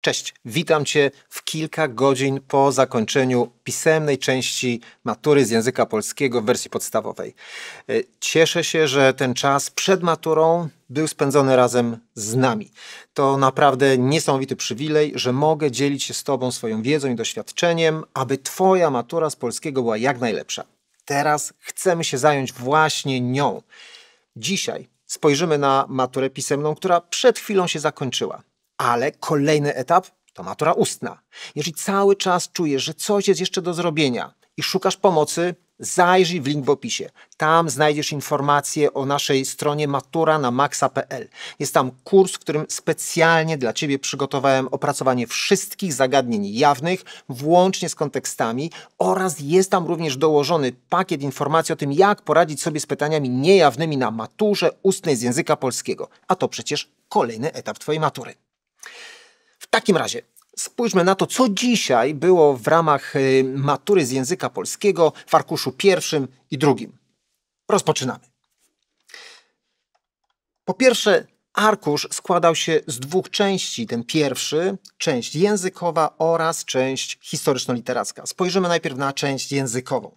Cześć, witam Cię w kilka godzin po zakończeniu pisemnej części matury z języka polskiego w wersji podstawowej. E, cieszę się, że ten czas przed maturą był spędzony razem z nami. To naprawdę niesamowity przywilej, że mogę dzielić się z Tobą swoją wiedzą i doświadczeniem, aby Twoja matura z polskiego była jak najlepsza. Teraz chcemy się zająć właśnie nią. Dzisiaj spojrzymy na maturę pisemną, która przed chwilą się zakończyła. Ale kolejny etap to matura ustna. Jeżeli cały czas czujesz, że coś jest jeszcze do zrobienia i szukasz pomocy, zajrzyj w link w opisie. Tam znajdziesz informacje o naszej stronie matura na maxa.pl. Jest tam kurs, w którym specjalnie dla Ciebie przygotowałem opracowanie wszystkich zagadnień jawnych, włącznie z kontekstami oraz jest tam również dołożony pakiet informacji o tym, jak poradzić sobie z pytaniami niejawnymi na maturze ustnej z języka polskiego. A to przecież kolejny etap Twojej matury. W takim razie spójrzmy na to, co dzisiaj było w ramach y, matury z języka polskiego w arkuszu pierwszym i drugim. Rozpoczynamy. Po pierwsze, arkusz składał się z dwóch części. Ten pierwszy, część językowa oraz część historyczno-literacka. Spojrzymy najpierw na część językową.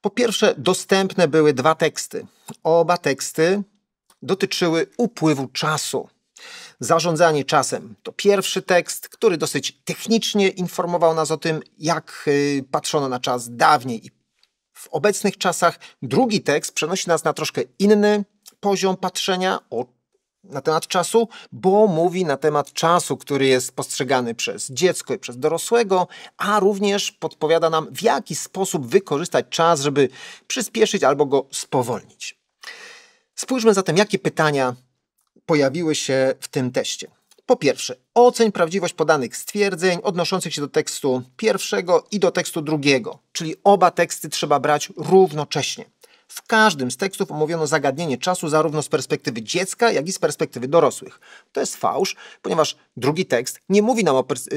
Po pierwsze, dostępne były dwa teksty. Oba teksty dotyczyły upływu czasu Zarządzanie czasem to pierwszy tekst, który dosyć technicznie informował nas o tym, jak y, patrzono na czas dawniej i w obecnych czasach. Drugi tekst przenosi nas na troszkę inny poziom patrzenia o, na temat czasu, bo mówi na temat czasu, który jest postrzegany przez dziecko i przez dorosłego, a również podpowiada nam, w jaki sposób wykorzystać czas, żeby przyspieszyć albo go spowolnić. Spójrzmy zatem, jakie pytania pojawiły się w tym teście. Po pierwsze, oceń prawdziwość podanych stwierdzeń odnoszących się do tekstu pierwszego i do tekstu drugiego, czyli oba teksty trzeba brać równocześnie. W każdym z tekstów omówiono zagadnienie czasu zarówno z perspektywy dziecka, jak i z perspektywy dorosłych. To jest fałsz, ponieważ drugi tekst nie mówi nam o y,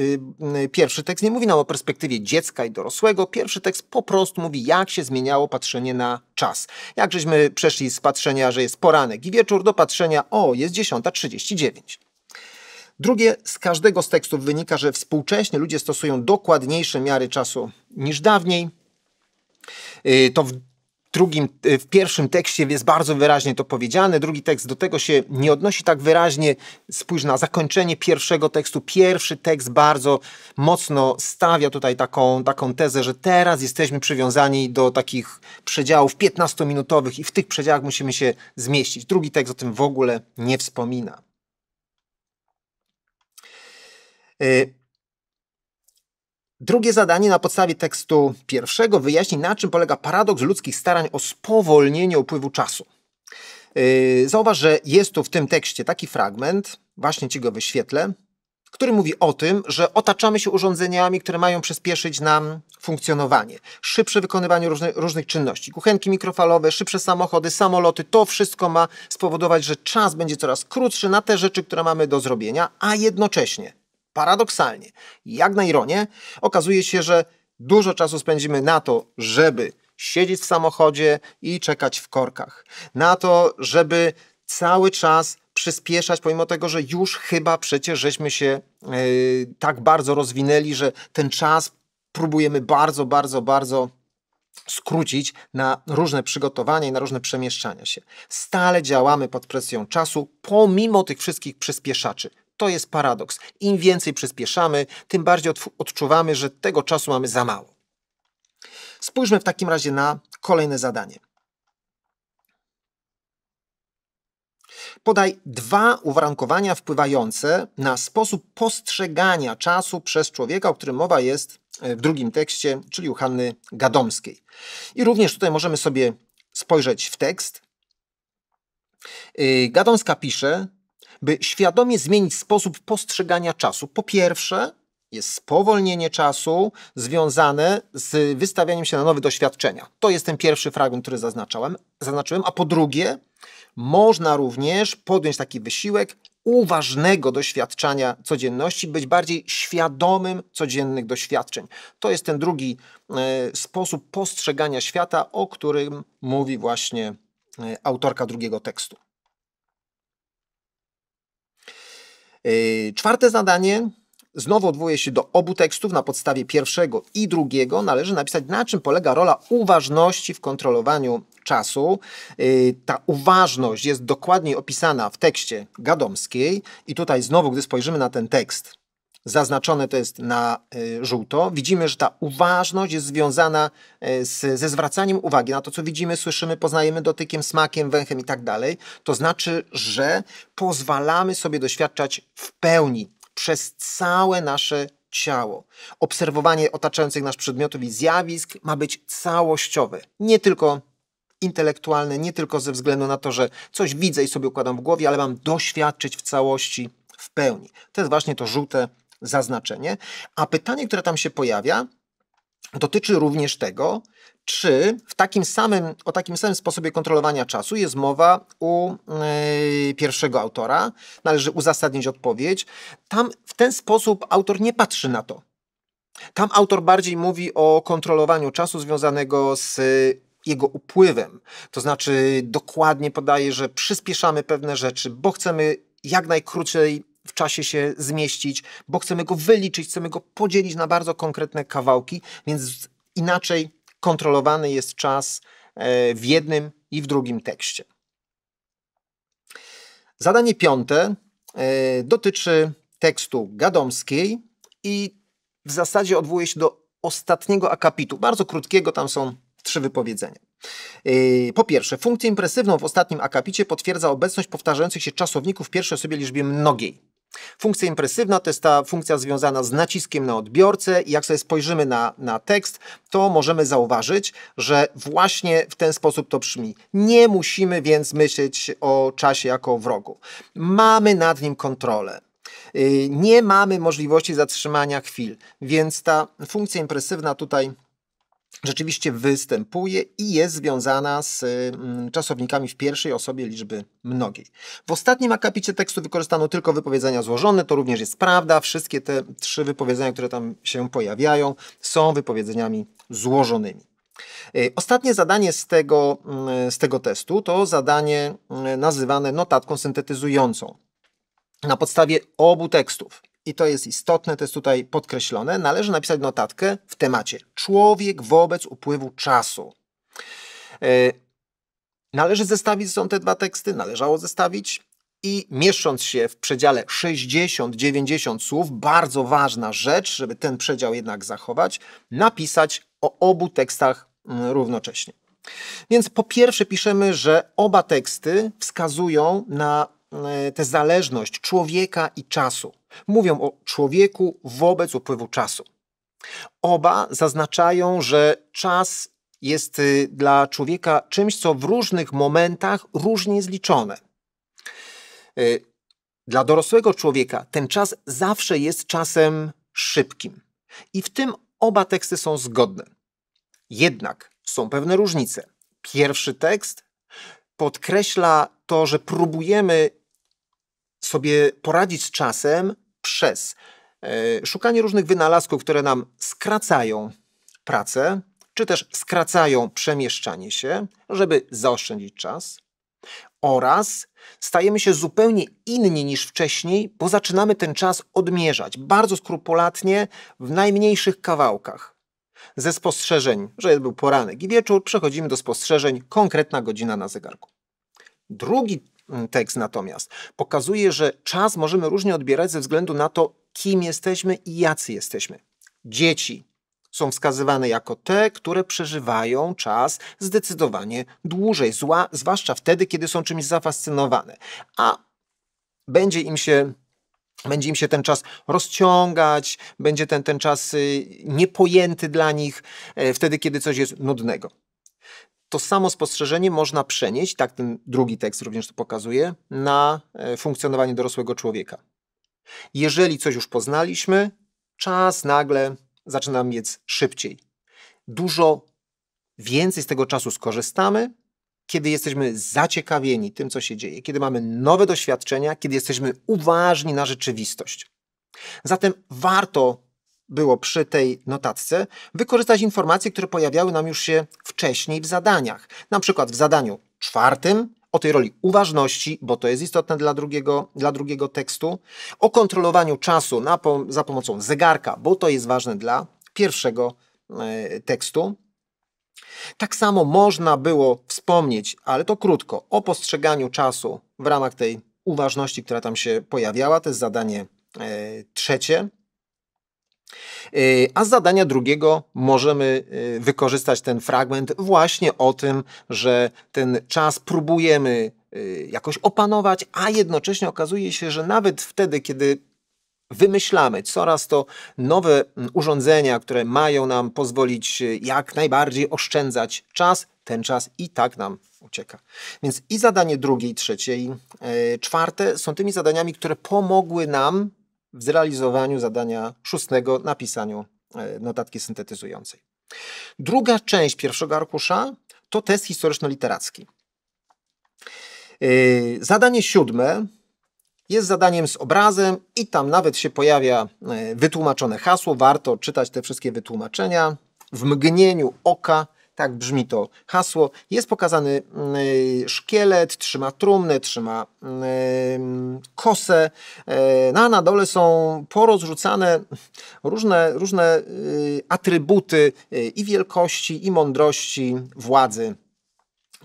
y, pierwszy tekst nie mówi nam o perspektywie dziecka i dorosłego. Pierwszy tekst po prostu mówi, jak się zmieniało patrzenie na czas. Jak żeśmy przeszli z patrzenia, że jest poranek i wieczór, do patrzenia, o, jest 10.39. Drugie, z każdego z tekstów wynika, że współcześnie ludzie stosują dokładniejsze miary czasu niż dawniej. Y, to w drugim, e, w pierwszym tekście jest bardzo wyraźnie to powiedziane, drugi tekst do tego się nie odnosi tak wyraźnie. Spójrz na zakończenie pierwszego tekstu. Pierwszy tekst bardzo mocno stawia tutaj taką, taką tezę, że teraz jesteśmy przywiązani do takich przedziałów 15-minutowych i w tych przedziałach musimy się zmieścić. Drugi tekst o tym w ogóle nie wspomina. E, Drugie zadanie na podstawie tekstu pierwszego wyjaśni, na czym polega paradoks ludzkich starań o spowolnienie upływu czasu. Yy, zauważ, że jest tu w tym tekście taki fragment, właśnie ci go wyświetlę, który mówi o tym, że otaczamy się urządzeniami, które mają przyspieszyć nam funkcjonowanie. Szybsze wykonywanie różny, różnych czynności, kuchenki mikrofalowe, szybsze samochody, samoloty, to wszystko ma spowodować, że czas będzie coraz krótszy na te rzeczy, które mamy do zrobienia, a jednocześnie paradoksalnie, jak na ironię, okazuje się, że dużo czasu spędzimy na to, żeby siedzieć w samochodzie i czekać w korkach. Na to, żeby cały czas przyspieszać, pomimo tego, że już chyba przecież żeśmy się yy, tak bardzo rozwinęli, że ten czas próbujemy bardzo, bardzo, bardzo skrócić na różne przygotowania i na różne przemieszczania się. Stale działamy pod presją czasu, pomimo tych wszystkich przyspieszaczy to jest paradoks. Im więcej przyspieszamy, tym bardziej odczuwamy, że tego czasu mamy za mało. Spójrzmy w takim razie na kolejne zadanie. Podaj dwa uwarunkowania wpływające na sposób postrzegania czasu przez człowieka, o którym mowa jest e, w drugim tekście, czyli u Hanny Gadomskiej. I również tutaj możemy sobie spojrzeć w tekst. Y, Gadomska pisze, by świadomie zmienić sposób postrzegania czasu. Po pierwsze, jest spowolnienie czasu związane z wystawianiem się na nowe doświadczenia. To jest ten pierwszy fragment, który zaznaczałem, zaznaczyłem. A po drugie, można również podjąć taki wysiłek uważnego doświadczania codzienności, być bardziej świadomym codziennych doświadczeń. To jest ten drugi e, sposób postrzegania świata, o którym mówi właśnie e, autorka drugiego tekstu. Yy, czwarte zadanie. Znowu odwołuje się do obu tekstów. Na podstawie pierwszego i drugiego należy napisać, na czym polega rola uważności w kontrolowaniu czasu. Yy, ta uważność jest dokładniej opisana w tekście gadomskiej. I tutaj znowu, gdy spojrzymy na ten tekst, zaznaczone to jest na y, żółto, widzimy, że ta uważność jest związana y, z, ze zwracaniem uwagi na to, co widzimy, słyszymy, poznajemy dotykiem, smakiem, węchem i tak dalej. To znaczy, że pozwalamy sobie doświadczać w pełni przez całe nasze ciało. Obserwowanie otaczających nas przedmiotów i zjawisk ma być całościowe, nie tylko intelektualne, nie tylko ze względu na to, że coś widzę i sobie układam w głowie, ale mam doświadczyć w całości, w pełni. To jest właśnie to żółte zaznaczenie. A pytanie, które tam się pojawia, dotyczy również tego, czy w takim samym, o takim samym sposobie kontrolowania czasu jest mowa u yy, pierwszego autora. Należy uzasadnić odpowiedź. Tam w ten sposób autor nie patrzy na to. Tam autor bardziej mówi o kontrolowaniu czasu związanego z yy, jego upływem. To znaczy dokładnie podaje, że przyspieszamy pewne rzeczy, bo chcemy jak najkrócej w czasie się zmieścić, bo chcemy go wyliczyć, chcemy go podzielić na bardzo konkretne kawałki, więc inaczej kontrolowany jest czas e, w jednym i w drugim tekście. Zadanie piąte e, dotyczy tekstu gadomskiej i w zasadzie odwołuje się do ostatniego akapitu, bardzo krótkiego, tam są trzy wypowiedzenia. E, po pierwsze, funkcję impresywną w ostatnim akapicie potwierdza obecność powtarzających się czasowników w pierwszej osobie liczbie mnogiej. Funkcja impresywna to jest ta funkcja związana z naciskiem na odbiorcę i jak sobie spojrzymy na, na tekst, to możemy zauważyć, że właśnie w ten sposób to brzmi. Nie musimy więc myśleć o czasie jako o wrogu. Mamy nad nim kontrolę. Y, nie mamy możliwości zatrzymania chwil, więc ta funkcja impresywna tutaj rzeczywiście występuje i jest związana z mm, czasownikami w pierwszej osobie liczby mnogiej. W ostatnim akapicie tekstu wykorzystano tylko wypowiedzenia złożone, to również jest prawda. Wszystkie te trzy wypowiedzenia, które tam się pojawiają, są wypowiedzeniami złożonymi. E, ostatnie zadanie z tego, mm, z tego testu to zadanie mm, nazywane notatką syntetyzującą. Na podstawie obu tekstów i to jest istotne, to jest tutaj podkreślone, należy napisać notatkę w temacie człowiek wobec upływu czasu. E, należy zestawić, są te dwa teksty, należało zestawić i mieszcząc się w przedziale 60-90 słów, bardzo ważna rzecz, żeby ten przedział jednak zachować, napisać o obu tekstach mm, równocześnie. Więc po pierwsze piszemy, że oba teksty wskazują na E, tę zależność człowieka i czasu. Mówią o człowieku wobec upływu czasu. Oba zaznaczają, że czas jest y, dla człowieka czymś, co w różnych momentach różnie jest liczone. E, dla dorosłego człowieka ten czas zawsze jest czasem szybkim. I w tym oba teksty są zgodne. Jednak są pewne różnice. Pierwszy tekst podkreśla to, że próbujemy sobie poradzić z czasem przez e, szukanie różnych wynalazków, które nam skracają pracę, czy też skracają przemieszczanie się, żeby zaoszczędzić czas, oraz stajemy się zupełnie inni niż wcześniej, bo zaczynamy ten czas odmierzać bardzo skrupulatnie w najmniejszych kawałkach. Ze spostrzeżeń, że był poranek i wieczór, przechodzimy do spostrzeżeń konkretna godzina na zegarku. Drugi Y, tekst natomiast pokazuje, że czas możemy różnie odbierać ze względu na to, kim jesteśmy i jacy jesteśmy. Dzieci są wskazywane jako te, które przeżywają czas zdecydowanie dłużej, zła, zwłaszcza wtedy, kiedy są czymś zafascynowane. A będzie im się będzie im się ten czas rozciągać, będzie ten, ten czas y, niepojęty dla nich, y, wtedy kiedy coś jest nudnego. To samo spostrzeżenie można przenieść, tak ten drugi tekst również to pokazuje, na e, funkcjonowanie dorosłego człowieka. Jeżeli coś już poznaliśmy, czas nagle zaczyna mieć szybciej. Dużo więcej z tego czasu skorzystamy, kiedy jesteśmy zaciekawieni tym, co się dzieje, kiedy mamy nowe doświadczenia, kiedy jesteśmy uważni na rzeczywistość. Zatem warto było przy tej notatce, wykorzystać informacje, które pojawiały nam już się wcześniej w zadaniach. Na przykład w zadaniu czwartym o tej roli uważności, bo to jest istotne dla drugiego, dla drugiego tekstu, o kontrolowaniu czasu na, za pomocą zegarka, bo to jest ważne dla pierwszego y, tekstu. Tak samo można było wspomnieć, ale to krótko, o postrzeganiu czasu w ramach tej uważności, która tam się pojawiała. To jest zadanie y, trzecie. Yy, a z zadania drugiego możemy yy, wykorzystać ten fragment właśnie o tym, że ten czas próbujemy yy, jakoś opanować, a jednocześnie okazuje się, że nawet wtedy, kiedy wymyślamy coraz to nowe mm, urządzenia, które mają nam pozwolić jak najbardziej oszczędzać czas, ten czas i tak nam ucieka. Więc i zadanie drugie, i trzecie, i czwarte są tymi zadaniami, które pomogły nam w zrealizowaniu zadania szóstego, napisaniu e, notatki syntetyzującej. Druga część pierwszego arkusza to test historyczno-literacki. E, zadanie siódme jest zadaniem z obrazem i tam nawet się pojawia e, wytłumaczone hasło. Warto czytać te wszystkie wytłumaczenia. W mgnieniu oka tak brzmi to hasło. Jest pokazany mm, szkielet, trzyma trumnę, trzyma mm, kosę. E, no, a na dole są porozrzucane różne, różne y, atrybuty y, i wielkości, i mądrości władzy.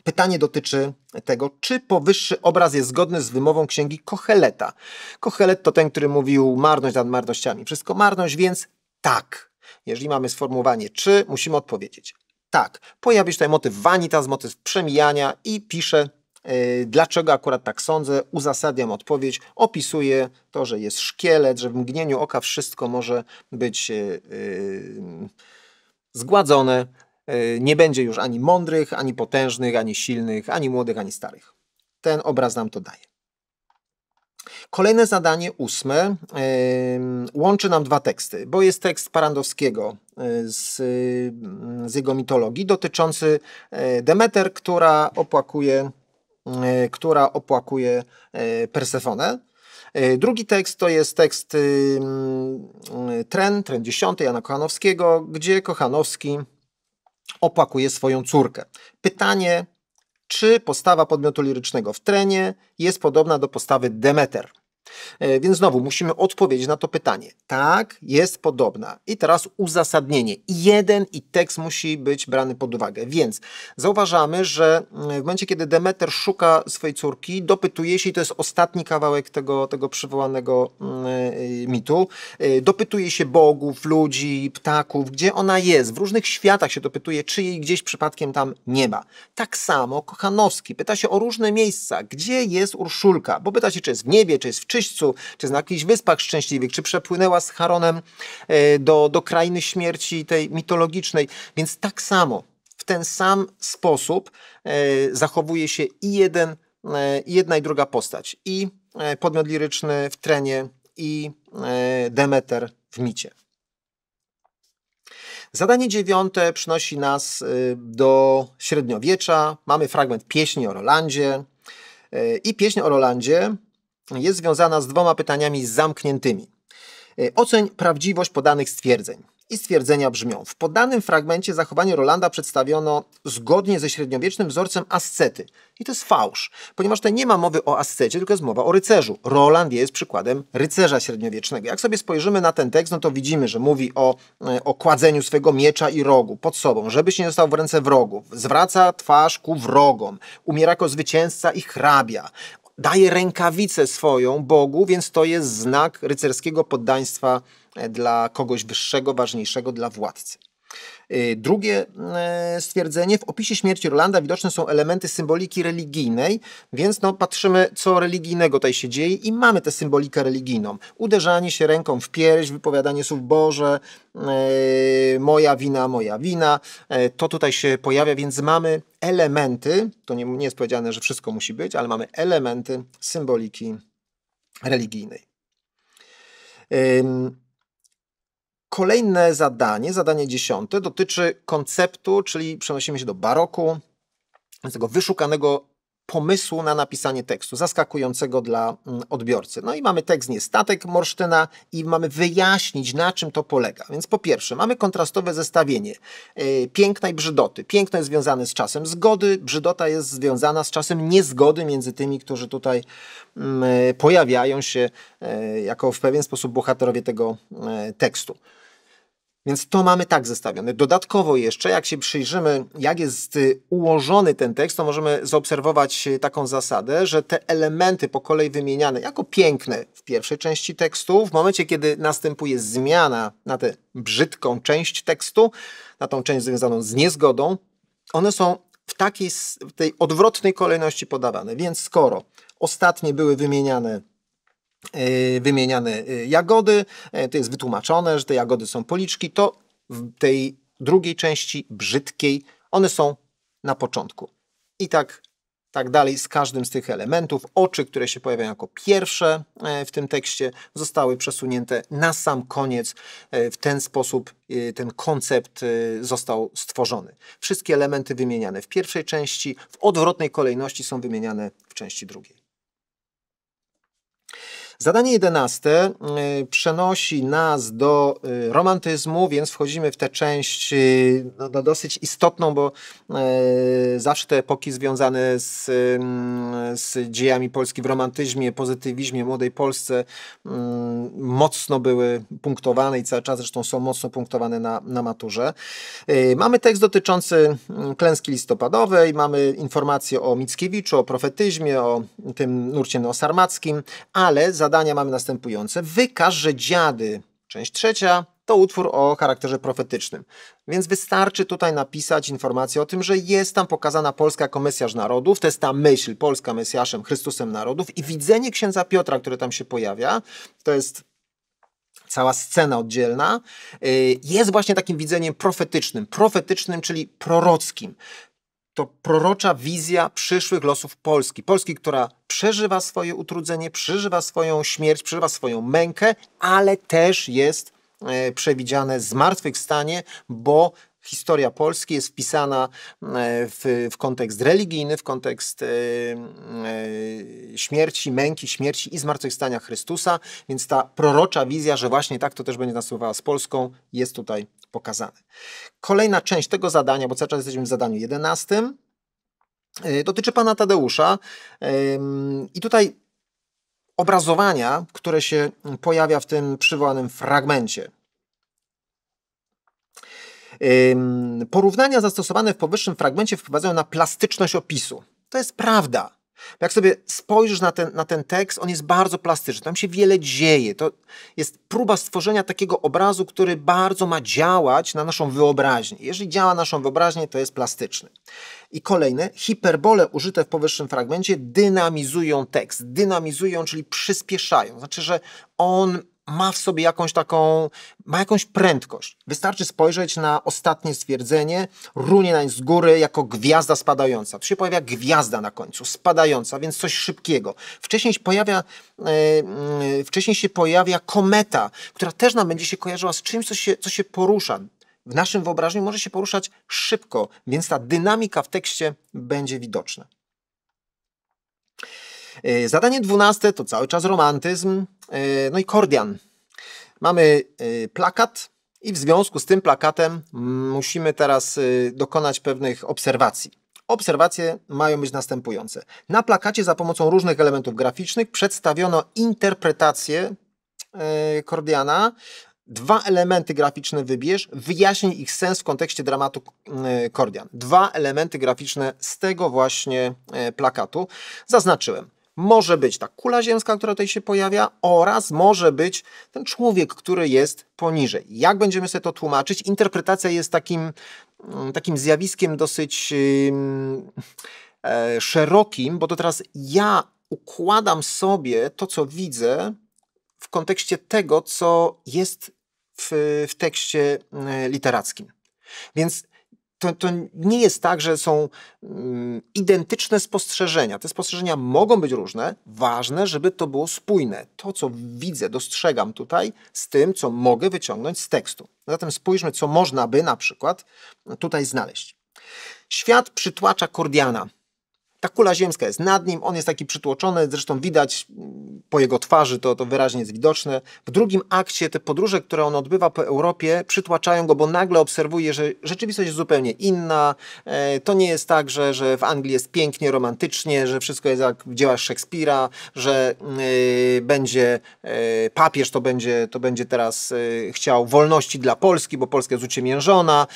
Pytanie dotyczy tego, czy powyższy obraz jest zgodny z wymową księgi Kocheleta. Kochelet to ten, który mówił marność nad marnościami. Wszystko marność, więc tak. Jeżeli mamy sformułowanie czy, musimy odpowiedzieć tak, pojawi się tutaj motyw vanitas, motyw przemijania i pisze, yy, dlaczego akurat tak sądzę, uzasadniam odpowiedź, opisuje to, że jest szkielet, że w mgnieniu oka wszystko może być yy, zgładzone, yy, nie będzie już ani mądrych, ani potężnych, ani silnych, ani młodych, ani starych. Ten obraz nam to daje. Kolejne zadanie, ósme, łączy nam dwa teksty, bo jest tekst Parandowskiego z, z jego mitologii dotyczący e, Demeter, która opłakuje, e, która opłakuje e, Persefonę. Drugi tekst to jest tekst y, y, Tren, Tren X Jana Kochanowskiego, gdzie Kochanowski opłakuje swoją córkę. Pytanie, czy postawa podmiotu lirycznego w Trenie jest podobna do postawy Demeter? E, więc znowu musimy odpowiedzieć na to pytanie. Tak, jest podobna. I teraz uzasadnienie. jeden i tekst musi być brany pod uwagę. Więc zauważamy, że mm, w momencie, kiedy Demeter szuka swojej córki, dopytuje się, i to jest ostatni kawałek tego, tego przywołanego mm, e, mitu, e, dopytuje się bogów, ludzi, ptaków, gdzie ona jest. W różnych światach się dopytuje, czy jej gdzieś przypadkiem tam nie ma. Tak samo Kochanowski pyta się o różne miejsca, gdzie jest Urszulka, bo pyta się, czy jest w niebie, czy jest w czy czy na jakichś Wyspach Szczęśliwych, czy przepłynęła z Charonem e, do, do krainy śmierci tej mitologicznej. Więc tak samo, w ten sam sposób e, zachowuje się i jeden, e, jedna i druga postać. I podmiot liryczny w trenie, i Demeter w micie. Zadanie dziewiąte przynosi nas do średniowiecza. Mamy fragment pieśni o Rolandzie. I pieśń o Rolandzie jest związana z dwoma pytaniami zamkniętymi. Y, oceń prawdziwość podanych stwierdzeń. I stwierdzenia brzmią: W podanym fragmencie zachowanie Rolanda przedstawiono zgodnie ze średniowiecznym wzorcem ascety. I to jest fałsz, ponieważ tutaj nie ma mowy o ascecie, tylko jest mowa o rycerzu. Roland jest przykładem rycerza średniowiecznego. Jak sobie spojrzymy na ten tekst, no to widzimy, że mówi o, e, okładzeniu kładzeniu miecza i rogu pod sobą, żebyś nie został w ręce wrogów. Zwraca twarz ku wrogom, umiera jako zwycięzca i hrabia daje rękawicę swoją Bogu, więc to jest znak rycerskiego poddaństwa e, dla kogoś wyższego, ważniejszego, dla władcy. Y, drugie y, stwierdzenie, w opisie śmierci Rolanda widoczne są elementy symboliki religijnej, więc no, patrzymy, co religijnego tutaj się dzieje i mamy tę symbolikę religijną. Uderzanie się ręką w pierś, wypowiadanie słów Boże, y, moja wina, moja wina, to tutaj się pojawia, więc mamy elementy, to nie, nie jest powiedziane, że wszystko musi być, ale mamy elementy symboliki religijnej. Kolejne zadanie, zadanie dziesiąte, dotyczy konceptu, czyli przenosimy się do baroku, tego wyszukanego pomysłu na napisanie tekstu, zaskakującego dla mm, odbiorcy. No i mamy tekst niestatek Morsztyna i mamy wyjaśnić, na czym to polega. Więc po pierwsze, mamy kontrastowe zestawienie e, piękna i brzydoty. Piękno jest związane z czasem zgody, brzydota jest związana z czasem niezgody między tymi, którzy tutaj mm, e, pojawiają się e, jako w pewien sposób bohaterowie tego tekstu. Więc to mamy tak zestawione. Dodatkowo jeszcze, jak się przyjrzymy, jak jest ułożony ten tekst, to możemy zaobserwować taką zasadę, że te elementy po kolei wymieniane jako piękne w pierwszej części tekstu, w momencie kiedy następuje zmiana na tę brzydką część tekstu, na tą część związaną z niezgodą, one są w takiej w tej odwrotnej kolejności podawane. Więc skoro ostatnie były wymieniane E, wymieniane e, jagody, e, to jest wytłumaczone, że te jagody są policzki, to w tej drugiej części brzydkiej one są na początku. I tak, tak dalej z każdym z tych elementów. Oczy, które się pojawiają jako pierwsze w tym tekście, zostały przesunięte na sam koniec. W ten sposób ten koncept został stworzony. Wszystkie elementy wymieniane w pierwszej części, w odwrotnej kolejności są wymieniane w części drugiej. Zadanie jedenaste y, przenosi nas do y, romantyzmu, więc wchodzimy w tę część y, no, no dosyć istotną, bo zawsze te epoki związane z, z dziejami Polski w romantyzmie, pozytywizmie, młodej Polsce mocno były punktowane i cały czas zresztą są mocno punktowane na, na maturze. Mamy tekst dotyczący klęski listopadowej, mamy informacje o Mickiewiczu, o profetyzmie, o tym nurcie neosarmackim, ale za zadania mamy następujące. Wykaż, że dziady, część trzecia, to utwór o charakterze profetycznym. Więc wystarczy tutaj napisać informację o tym, że jest tam pokazana Polska jako Mesjasz Narodów, to jest ta myśl, Polska Mesjaszem, Chrystusem Narodów i widzenie księdza Piotra, które tam się pojawia, to jest cała scena oddzielna, y, jest właśnie takim widzeniem profetycznym, profetycznym, czyli prorockim to prorocza wizja przyszłych losów Polski. Polski, która przeżywa swoje utrudzenie, przeżywa swoją śmierć, przeżywa swoją mękę, ale też jest e, przewidziane zmartwychwstanie, bo historia Polski jest wpisana e, w, w kontekst religijny, w kontekst e, e, śmierci, męki, śmierci i zmartwychwstania Chrystusa, więc ta prorocza wizja, że właśnie tak to też będzie następowała z Polską, jest tutaj pokazane. Kolejna część tego zadania, bo cały czas jesteśmy w zadaniu 11, dotyczy pana Tadeusza. I tutaj obrazowania, które się pojawia w tym przywołanym fragmencie. Porównania zastosowane w powyższym fragmencie wprowadzają na plastyczność opisu. To jest prawda. Jak sobie spojrzysz na ten, na ten tekst, on jest bardzo plastyczny, tam się wiele dzieje. To jest próba stworzenia takiego obrazu, który bardzo ma działać na naszą wyobraźnię. Jeżeli działa naszą wyobraźnię, to jest plastyczny. I kolejne, hiperbole użyte w powyższym fragmencie dynamizują tekst, dynamizują, czyli przyspieszają. Znaczy, że on ma w sobie jakąś taką, ma jakąś prędkość. Wystarczy spojrzeć na ostatnie stwierdzenie, runie nań z góry jako gwiazda spadająca. Tu się pojawia gwiazda na końcu, spadająca, więc coś szybkiego. Wcześniej się pojawia, e, mm, wcześniej się pojawia kometa, która też nam będzie się kojarzyła z czymś, co się, co się porusza. W naszym wyobrażeniu może się poruszać szybko, więc ta dynamika w tekście będzie widoczna. E, zadanie dwunaste to cały czas romantyzm. E, no i Kordian. Mamy e, plakat i w związku z tym plakatem musimy teraz e, dokonać pewnych obserwacji. Obserwacje mają być następujące. Na plakacie za pomocą różnych elementów graficznych przedstawiono interpretację Kordiana. Dwa elementy graficzne wybierz, wyjaśnij ich sens w kontekście dramatu Kordian. Dwa elementy graficzne z tego właśnie plakatu zaznaczyłem. Może być ta kula ziemska, która tutaj się pojawia, oraz może być ten człowiek, który jest poniżej. Jak będziemy sobie to tłumaczyć? Interpretacja jest takim, mm, takim zjawiskiem dosyć e, szerokim, bo to teraz ja układam sobie to, co widzę w kontekście tego, co jest w, w tekście e, literackim. Więc to, to nie jest tak, że są mm, identyczne spostrzeżenia. Te spostrzeżenia mogą być różne, ważne, żeby to było spójne. To, co widzę, dostrzegam tutaj z tym, co mogę wyciągnąć z tekstu. Zatem spójrzmy, co można by na przykład tutaj znaleźć. Świat przytłacza Kordiana ta kula ziemska jest nad nim, on jest taki przytłoczony, zresztą widać po jego twarzy, to, to wyraźnie jest widoczne. W drugim akcie te podróże, które on odbywa po Europie, przytłaczają go, bo nagle obserwuje, że rzeczywistość jest zupełnie inna. E, to nie jest tak, że, że w Anglii jest pięknie, romantycznie, że wszystko jest jak w dziełach Szekspira, że yy, będzie yy, papież, to będzie, to będzie teraz yy, chciał wolności dla Polski, bo Polska jest uciemiężona,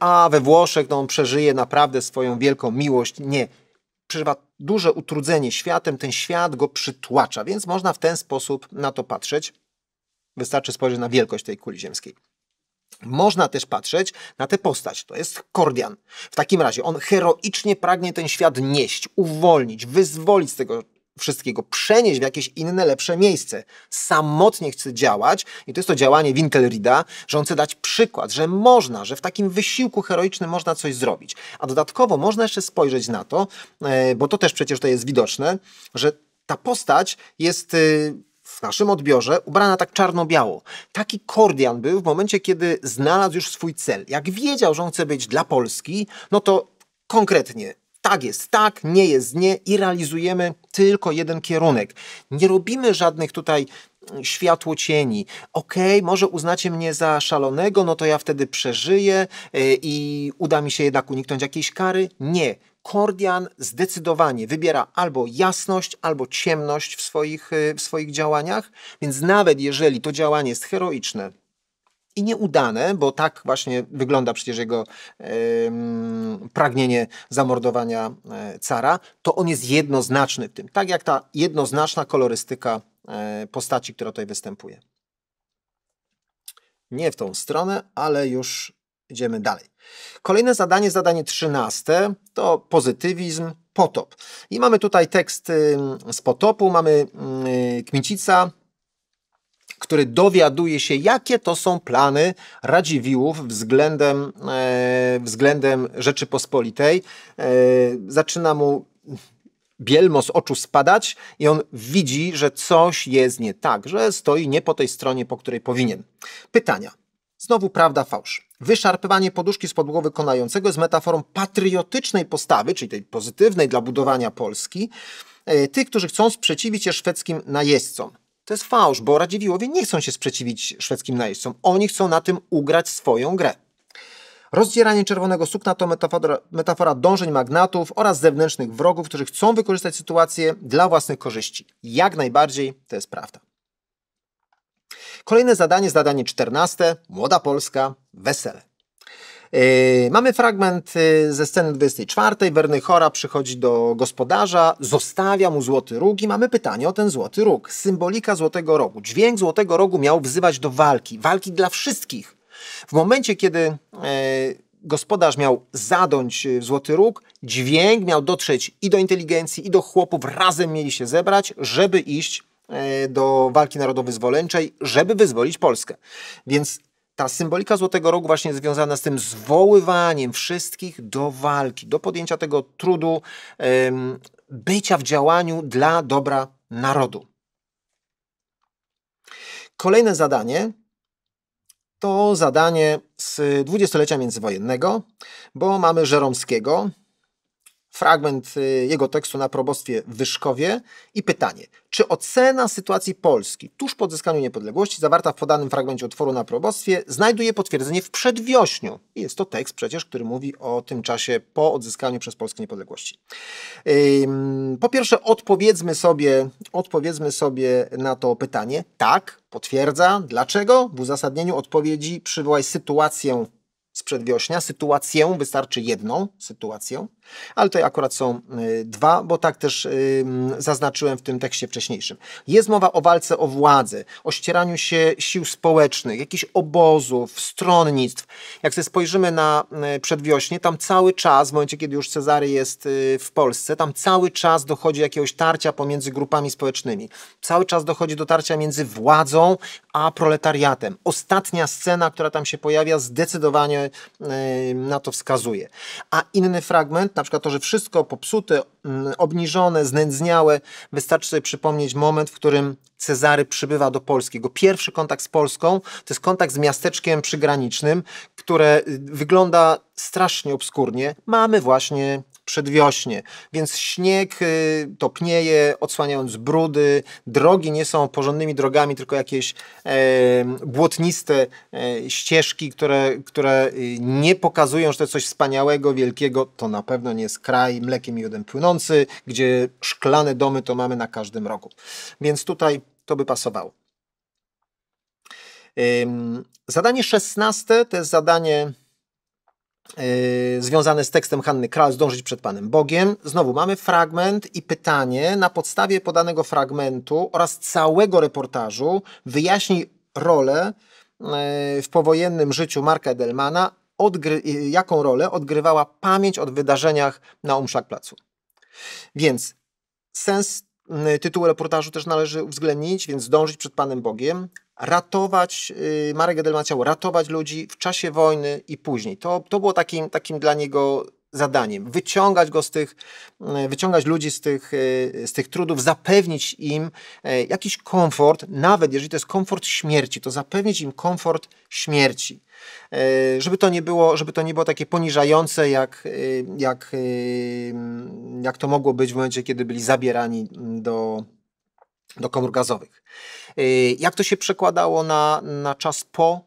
a we Włoszech no, on przeżyje naprawdę swoją wielką miłość. Nie, przeżywa duże utrudzenie światem, ten świat go przytłacza, więc można w ten sposób na to patrzeć. Wystarczy spojrzeć na wielkość tej kuli ziemskiej. Można też patrzeć na tę postać, to jest Kordian. W takim razie on heroicznie pragnie ten świat nieść, uwolnić, wyzwolić z tego wszystkiego przenieść w jakieś inne, lepsze miejsce. Samotnie chce działać i to jest to działanie Winkelrida, że on chce dać przykład, że można, że w takim wysiłku heroicznym można coś zrobić. A dodatkowo można jeszcze spojrzeć na to, e, bo to też przecież to jest widoczne, że ta postać jest e, w naszym odbiorze ubrana tak czarno-biało. Taki Kordian był w momencie, kiedy znalazł już swój cel. Jak wiedział, że on chce być dla Polski, no to konkretnie tak jest tak, nie jest nie i realizujemy tylko jeden kierunek. Nie robimy żadnych tutaj mm, światło cieni. Okej, okay, może uznacie mnie za szalonego, no to ja wtedy przeżyję e, i uda mi się jednak uniknąć jakiejś kary. Nie. Kordian zdecydowanie wybiera albo jasność, albo ciemność w swoich, e, w swoich działaniach, więc nawet jeżeli to działanie jest heroiczne, i nieudane, bo tak właśnie wygląda przecież jego yy, pragnienie zamordowania e, cara, to on jest jednoznaczny w tym. Tak jak ta jednoznaczna kolorystyka e, postaci, która tutaj występuje. Nie w tą stronę, ale już idziemy dalej. Kolejne zadanie, zadanie trzynaste, to pozytywizm, potop. I mamy tutaj tekst z potopu, mamy mm, e, Kmicica, który dowiaduje się, jakie to są plany Radziwiłłów względem, e, względem Rzeczypospolitej. E, zaczyna mu bielmo z oczu spadać i on widzi, że coś jest nie tak, że stoi nie po tej stronie, po której powinien. Pytania. Znowu prawda, fałsz. Wyszarpywanie poduszki z podłogi konającego jest metaforą patriotycznej postawy, czyli tej pozytywnej dla budowania Polski, e, tych, którzy chcą sprzeciwić się szwedzkim najeźdźcom. To jest fałsz, bo Radziwiłowie nie chcą się sprzeciwić szwedzkim najeźdźcom. Oni chcą na tym ugrać swoją grę. Rozdzieranie czerwonego sukna to metafora, metafora dążeń magnatów oraz zewnętrznych wrogów, którzy chcą wykorzystać sytuację dla własnych korzyści. Jak najbardziej to jest prawda. Kolejne zadanie, zadanie 14. Młoda Polska, wesele. Yy, mamy fragment yy, ze sceny 24. Werny Chora przychodzi do gospodarza, zostawia mu złoty róg i mamy pytanie o ten złoty róg. Symbolika złotego rogu. Dźwięk złotego rogu miał wzywać do walki. Walki dla wszystkich. W momencie, kiedy yy, gospodarz miał zadąć złoty róg, dźwięk miał dotrzeć i do inteligencji, i do chłopów. Razem mieli się zebrać, żeby iść do walki narodowo-wyzwoleńczej, żeby wyzwolić Polskę. Więc ta symbolika Złotego Rogu właśnie związana z tym zwoływaniem wszystkich do walki, do podjęcia tego trudu ym, bycia w działaniu dla dobra narodu. Kolejne zadanie to zadanie z dwudziestolecia międzywojennego, bo mamy Żeromskiego, fragment y, jego tekstu na probostwie w Wyszkowie i pytanie, czy ocena sytuacji Polski tuż po odzyskaniu niepodległości, zawarta w podanym fragmencie utworu na probostwie, znajduje potwierdzenie w przedwiośniu? Jest to tekst przecież, który mówi o tym czasie po odzyskaniu przez Polskę niepodległości. Po pierwsze, odpowiedzmy sobie, odpowiedzmy sobie na to pytanie. Tak, potwierdza. Dlaczego? W uzasadnieniu odpowiedzi przywołaj sytuację z przedwiośnia, sytuację, wystarczy jedną sytuację. Ale tutaj akurat są y, dwa, bo tak też y, zaznaczyłem w tym tekście wcześniejszym. Jest mowa o walce o władzę, o ścieraniu się sił społecznych, jakichś obozów, stronnictw. Jak sobie spojrzymy na y, przedwiośnie, tam cały czas, w momencie kiedy już Cezary jest w Polsce, tam cały czas dochodzi jakiegoś tarcia pomiędzy grupami społecznymi. Cały czas dochodzi do tarcia między władzą a proletariatem. Ostatnia scena, która tam się pojawia, zdecydowanie na to wskazuje. A inny fragment na przykład to, że wszystko popsute, mm, obniżone, znędzniałe, wystarczy sobie przypomnieć moment, w którym Cezary przybywa do Polski. Jego pierwszy kontakt z Polską to jest kontakt z miasteczkiem przygranicznym, które y, wygląda strasznie obskurnie. Mamy właśnie przedwiośnie, więc śnieg y, topnieje, odsłaniając brudy, drogi nie są porządnymi drogami, tylko jakieś e, błotniste e, ścieżki, które, które y, nie pokazują, że to jest coś wspaniałego, wielkiego. To na pewno nie jest kraj mlekiem i jodem płynący, gdzie szklane domy to mamy na każdym roku. Więc tutaj to by pasowało. Zadanie szesnaste to jest zadanie Y, związane z tekstem Hanny Kral zdążyć przed Panem Bogiem. Znowu mamy fragment i pytanie. Na podstawie podanego fragmentu oraz całego reportażu wyjaśnij rolę y, w powojennym życiu Marka Edelmana, odgry- y, jaką rolę odgrywała pamięć o od wydarzeniach na Placu. Więc sens tytułu reportażu też należy uwzględnić, więc zdążyć przed Panem Bogiem, ratować, y, Marek Edelman ratować ludzi w czasie wojny i później. To, to było takim, takim dla niego zadaniem. Wyciągać go z tych, y, wyciągać ludzi z tych, y, z tych trudów, zapewnić im e, jakiś komfort, nawet jeżeli to jest komfort śmierci, to zapewnić im komfort śmierci. E, żeby to nie było, żeby to nie było takie poniżające, jak, jak, jak to mogło być w momencie, kiedy byli zabierani do, do komór gazowych. Y, jak to się przekładało na, na czas po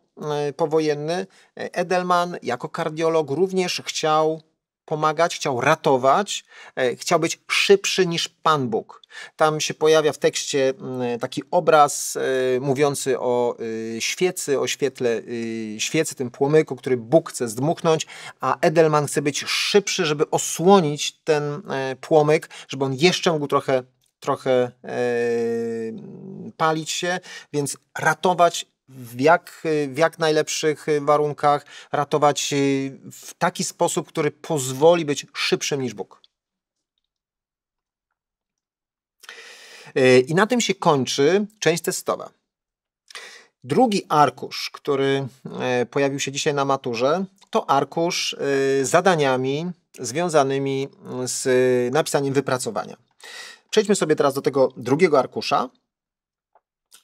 y, powojenny? Edelman jako kardiolog również chciał pomagać, chciał ratować, y, chciał być szybszy niż Pan Bóg. Tam się pojawia w tekście taki obraz mówiący o świecy, o świetle świecy, tym płomyku, który Bóg chce zdmuchnąć, a Edelman chce być szybszy, żeby osłonić ten płomyk, żeby on jeszcze mógł trochę trochę e, palić się, więc ratować w jak, w jak najlepszych warunkach, ratować e, w taki sposób, który pozwoli być szybszym niż Bóg. E, I na tym się kończy część testowa. Drugi arkusz, który pojawił się dzisiaj na maturze, to arkusz z zadaniami związanymi z napisaniem wypracowania. Przejdźmy sobie teraz do tego drugiego arkusza,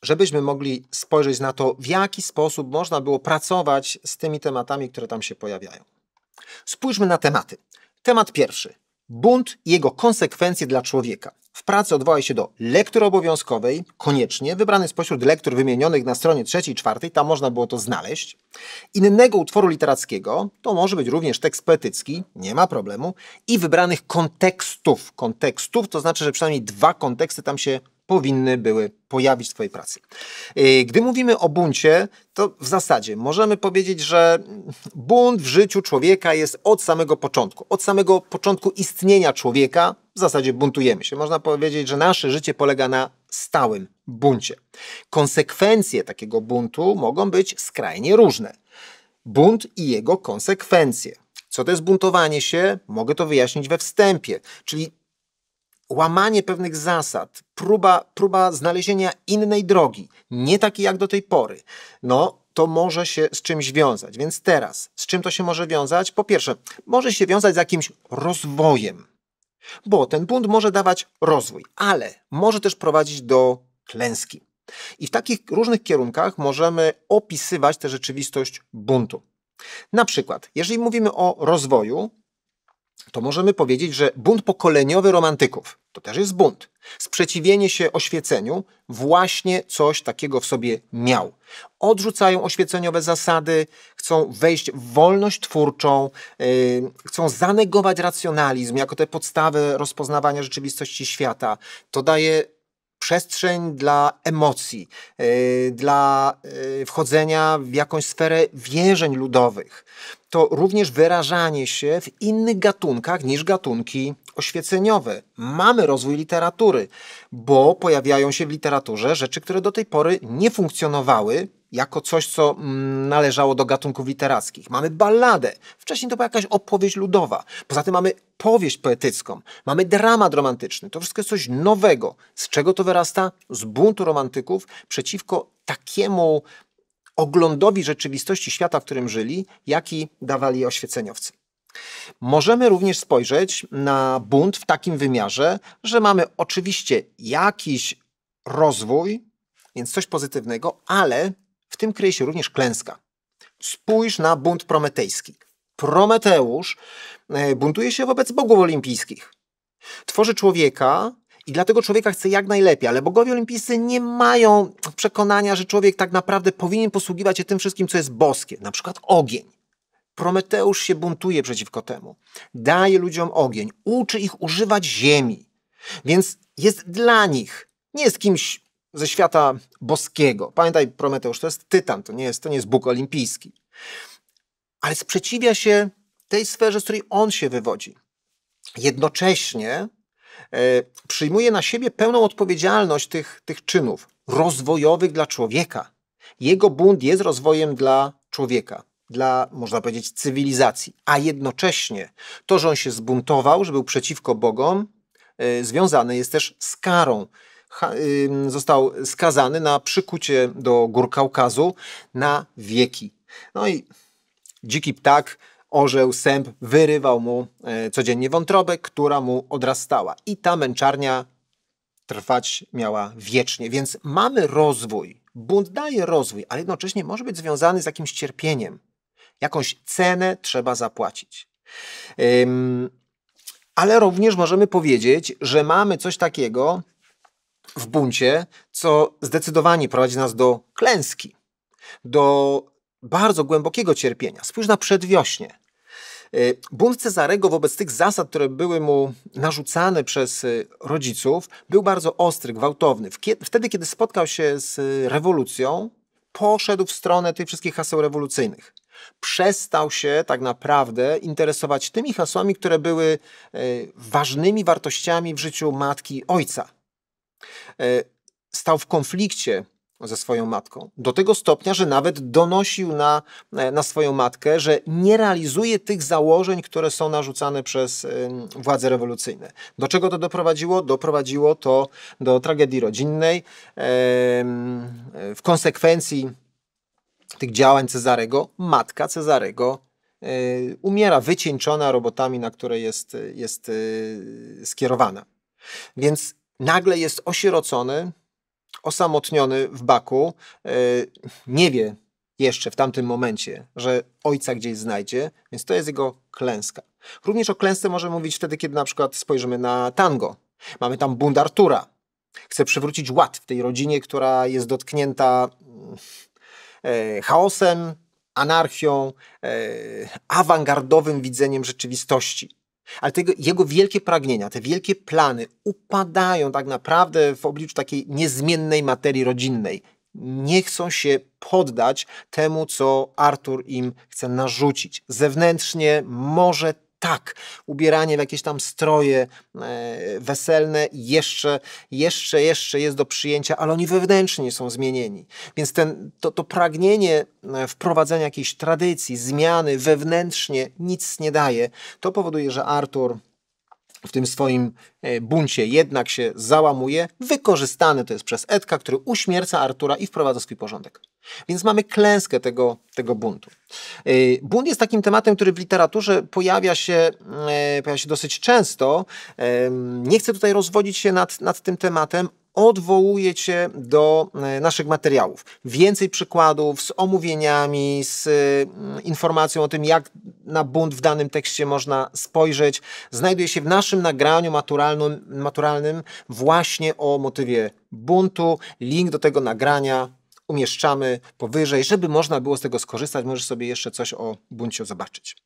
żebyśmy mogli spojrzeć na to, w jaki sposób można było pracować z tymi tematami, które tam się pojawiają. Spójrzmy na tematy. Temat pierwszy. Bunt i jego konsekwencje dla człowieka. W pracy odwołaj się do lektury obowiązkowej, koniecznie, wybrany spośród lektur wymienionych na stronie trzeciej i czwartej, tam można było to znaleźć. Innego utworu literackiego, to może być również tekst poetycki, nie ma problemu, i wybranych kontekstów. Kontekstów to znaczy, że przynajmniej dwa konteksty tam się powinny były pojawić w Twojej pracy. Yy, gdy mówimy o buncie, to w zasadzie możemy powiedzieć, że bunt w życiu człowieka jest od samego początku. Od samego początku istnienia człowieka w zasadzie buntujemy się. Można powiedzieć, że nasze życie polega na stałym buncie. Konsekwencje takiego buntu mogą być skrajnie różne. Bunt i jego konsekwencje. Co to jest buntowanie się? Mogę to wyjaśnić we wstępie. Czyli łamanie pewnych zasad, próba, próba znalezienia innej drogi, nie takiej jak do tej pory, no to może się z czymś wiązać. Więc teraz, z czym to się może wiązać? Po pierwsze, może się wiązać z jakimś rozwojem, bo ten bunt może dawać rozwój, ale może też prowadzić do klęski. I w takich różnych kierunkach możemy opisywać tę rzeczywistość buntu. Na przykład, jeżeli mówimy o rozwoju, to możemy powiedzieć, że bunt pokoleniowy romantyków to też jest bunt. Sprzeciwienie się oświeceniu właśnie coś takiego w sobie miał. Odrzucają oświeceniowe zasady, chcą wejść w wolność twórczą, yy, chcą zanegować racjonalizm jako tę podstawę rozpoznawania rzeczywistości świata. To daje przestrzeń dla emocji, y, dla y, wchodzenia w jakąś sferę wierzeń ludowych. To również wyrażanie się w innych gatunkach niż gatunki oświeceniowe. Mamy rozwój literatury, bo pojawiają się w literaturze rzeczy, które do tej pory nie funkcjonowały, jako coś, co mm, należało do gatunków literackich. Mamy balladę, wcześniej to była jakaś opowieść ludowa. Poza tym mamy powieść poetycką, mamy dramat romantyczny. To wszystko jest coś nowego. Z czego to wyrasta? Z buntu romantyków przeciwko takiemu oglądowi rzeczywistości świata, w którym żyli, jaki dawali oświeceniowcy. Możemy również spojrzeć na bunt w takim wymiarze, że mamy oczywiście jakiś rozwój, więc coś pozytywnego, ale tym kryje się również klęska. Spójrz na bunt prometejski. Prometeusz e, buntuje się wobec bogów olimpijskich. Tworzy człowieka i dlatego człowieka chce jak najlepiej, ale bogowie olimpijscy nie mają przekonania, że człowiek tak naprawdę powinien posługiwać się tym wszystkim, co jest boskie, na przykład ogień. Prometeusz się buntuje przeciwko temu. Daje ludziom ogień, uczy ich używać ziemi. Więc jest dla nich, nie jest kimś ze świata boskiego. Pamiętaj, Prometeusz to jest tytan, to nie jest, to nie jest Bóg olimpijski. Ale sprzeciwia się tej sferze, z której on się wywodzi. Jednocześnie e, przyjmuje na siebie pełną odpowiedzialność tych, tych czynów rozwojowych dla człowieka. Jego bunt jest rozwojem dla człowieka, dla, można powiedzieć, cywilizacji, a jednocześnie to, że on się zbuntował, że był przeciwko Bogom, e, związane jest też z karą, został skazany na przykucie do gór Kaukazu na wieki. No i dziki ptak, orzeł, sęp wyrywał mu e, codziennie wątrobę, która mu odrastała. I ta męczarnia trwać miała wiecznie. Więc mamy rozwój. Bunt daje rozwój, ale jednocześnie może być związany z jakimś cierpieniem. Jakąś cenę trzeba zapłacić. Ym, ale również możemy powiedzieć, że mamy coś takiego, w buncie, co zdecydowanie prowadzi nas do klęski, do bardzo głębokiego cierpienia. Spójrz na przedwiośnie. Y, bunt Cezarego wobec tych zasad, które były mu narzucane przez y, rodziców, był bardzo ostry, gwałtowny. Wtedy, kiedy spotkał się z y, rewolucją, poszedł w stronę tych wszystkich haseł rewolucyjnych. Przestał się tak naprawdę interesować tymi hasłami, które były ważnymi wartościami w życiu matki i ojca. E, stał w konflikcie ze swoją matką. Do tego stopnia, że nawet donosił na, e, na swoją matkę, że nie realizuje tych założeń, które są narzucane przez władze rewolucyjne. Do czego to doprowadziło? Doprowadziło to do tragedii rodzinnej. W konsekwencji tych działań Cezarego, matka Cezarego e, umiera wycieńczona robotami, na które jest, jest skierowana. Więc nagle jest osierocony, osamotniony w baku, e, nie wie jeszcze w tamtym momencie, że ojca gdzieś znajdzie, więc to jest jego klęska. Również o klęsce możemy mówić wtedy, kiedy na przykład spojrzymy na tango. Mamy tam bund Artura. Chce przywrócić ład w tej rodzinie, która jest dotknięta e, chaosem, anarchią, e, awangardowym widzeniem rzeczywistości. Ale tego, jego wielkie pragnienia, te wielkie plany upadają tak naprawdę w obliczu takiej niezmiennej materii rodzinnej. Nie chcą się poddać temu, co Artur im chce narzucić. Zewnętrznie może tak, ubieranie w jakieś tam stroje e, weselne jeszcze, jeszcze, jeszcze jest do przyjęcia, ale oni wewnętrznie są zmienieni. Więc ten, to, to pragnienie e, wprowadzenia jakiejś tradycji, zmiany wewnętrznie nic nie daje. To powoduje, że Artur w tym swoim e, buncie jednak się załamuje, wykorzystany to jest przez Edka, który uśmierca Artura i wprowadza swój porządek. Więc mamy klęskę tego, tego buntu. E, bunt jest takim tematem, który w literaturze pojawia się, e, pojawia się dosyć często. Nie chcę tutaj rozwodzić się nad, nad tym tematem odwołuje Cię do e, naszych materiałów. Więcej przykładów z omówieniami, z e, informacją o tym, jak na bunt w danym tekście można spojrzeć, znajduje się w naszym nagraniu maturalnym, maturalnym właśnie o motywie buntu. Link do tego nagrania umieszczamy powyżej, żeby można było z tego skorzystać. Możesz sobie jeszcze coś o buncie zobaczyć.